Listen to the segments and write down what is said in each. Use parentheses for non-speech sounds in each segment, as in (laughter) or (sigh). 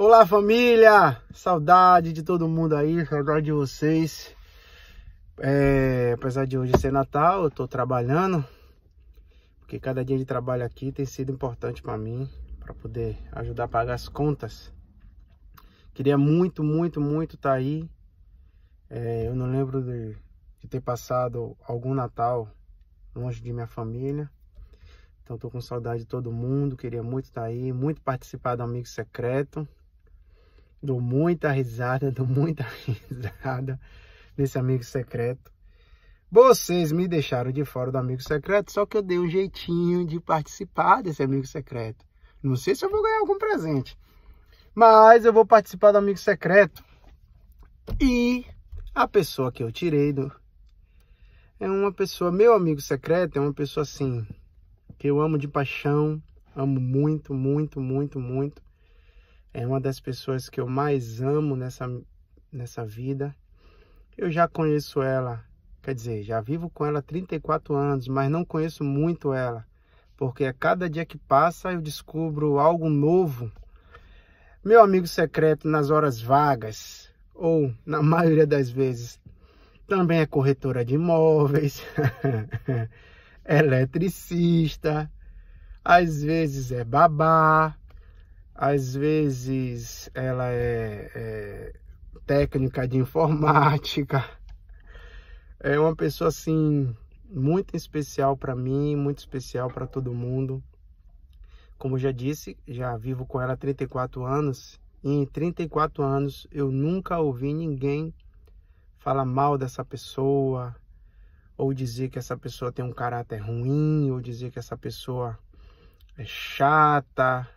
Olá família, saudade de todo mundo aí, saudade de vocês. É, apesar de hoje ser Natal, eu tô trabalhando, porque cada dia de trabalho aqui tem sido importante para mim, para poder ajudar a pagar as contas. Queria muito, muito, muito estar tá aí. É, eu não lembro de, de ter passado algum Natal longe de minha família. Então tô com saudade de todo mundo, queria muito estar tá aí, muito participar do Amigo Secreto. Dou muita risada, (laughs) dou muita risada desse amigo secreto. Vocês me deixaram de fora do amigo secreto, só que eu dei um jeitinho de participar desse amigo secreto. Não sei se eu vou ganhar algum presente, mas eu vou participar do amigo secreto. E a pessoa que eu tirei do é uma pessoa, meu amigo secreto, é uma pessoa assim que eu amo de paixão, amo muito, muito, muito, muito é uma das pessoas que eu mais amo nessa, nessa vida. Eu já conheço ela, quer dizer, já vivo com ela há 34 anos, mas não conheço muito ela, porque a cada dia que passa eu descubro algo novo. Meu amigo secreto nas horas vagas, ou na (laughs) maioria das vezes, também é corretora de imóveis, (laughs) eletricista, às vezes é babá, às vezes ela é, é técnica de (laughs) informática. É uma pessoa assim muito especial para mim, muito especial para todo mundo. Como já disse, já vivo com ela há 34 anos e em 34 anos eu nunca ouvi ninguém falar mal dessa pessoa ou dizer que essa pessoa tem um caráter ruim ou dizer que essa pessoa é chata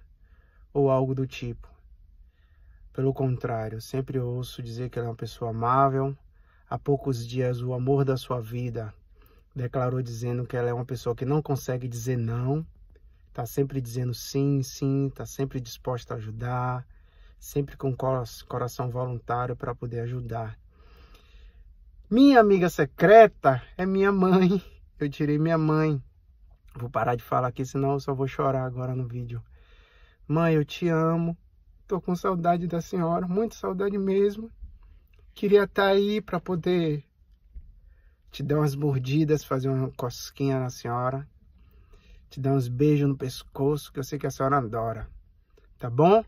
ou algo do tipo. Pelo contrário, sempre ouço dizer que ela é uma pessoa amável. Há poucos dias, o amor da sua vida declarou dizendo que ela é uma pessoa que não consegue dizer não, está sempre dizendo sim, sim, está sempre disposta a ajudar, sempre com coração voluntário para poder ajudar. Minha amiga secreta é minha mãe. Eu tirei minha mãe. Vou parar de falar aqui, senão eu só vou chorar agora no vídeo. Mãe, eu te amo. Tô com saudade da senhora, muita saudade mesmo. Queria estar tá aí para poder te dar umas mordidas, fazer uma cosquinha na senhora, te dar uns beijos no pescoço, que eu sei que a senhora adora. Tá bom?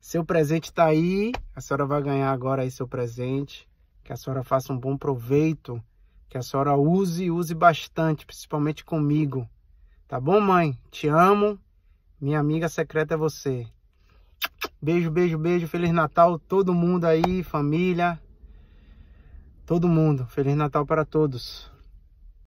Seu presente tá aí, a senhora vai ganhar agora aí seu presente. Que a senhora faça um bom proveito, que a senhora use e use bastante, principalmente comigo. Tá bom, mãe? Te amo. Minha amiga secreta é você. Beijo, beijo, beijo. Feliz Natal todo mundo aí, família. Todo mundo. Feliz Natal para todos.